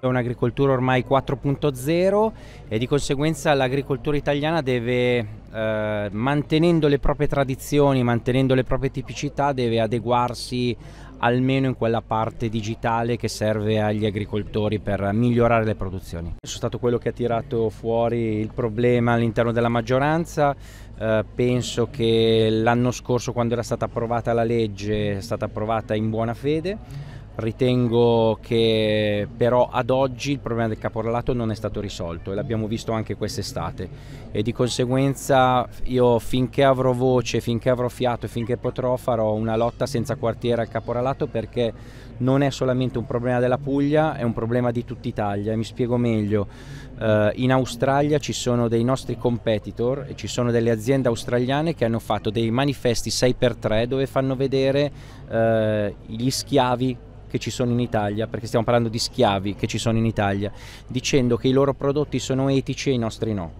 È un'agricoltura ormai 4.0 e di conseguenza l'agricoltura italiana deve, eh, mantenendo le proprie tradizioni, mantenendo le proprie tipicità, deve adeguarsi almeno in quella parte digitale che serve agli agricoltori per migliorare le produzioni. Sono stato quello che ha tirato fuori il problema all'interno della maggioranza, eh, penso che l'anno scorso quando era stata approvata la legge è stata approvata in buona fede Ritengo che però ad oggi il problema del caporalato non è stato risolto e l'abbiamo visto anche quest'estate e di conseguenza io finché avrò voce, finché avrò fiato finché potrò farò una lotta senza quartiere al caporalato perché non è solamente un problema della Puglia, è un problema di tutta Italia. Mi spiego meglio, eh, in Australia ci sono dei nostri competitor e ci sono delle aziende australiane che hanno fatto dei manifesti 6x3 dove fanno vedere eh, gli schiavi che ci sono in Italia, perché stiamo parlando di schiavi che ci sono in Italia, dicendo che i loro prodotti sono etici e i nostri no.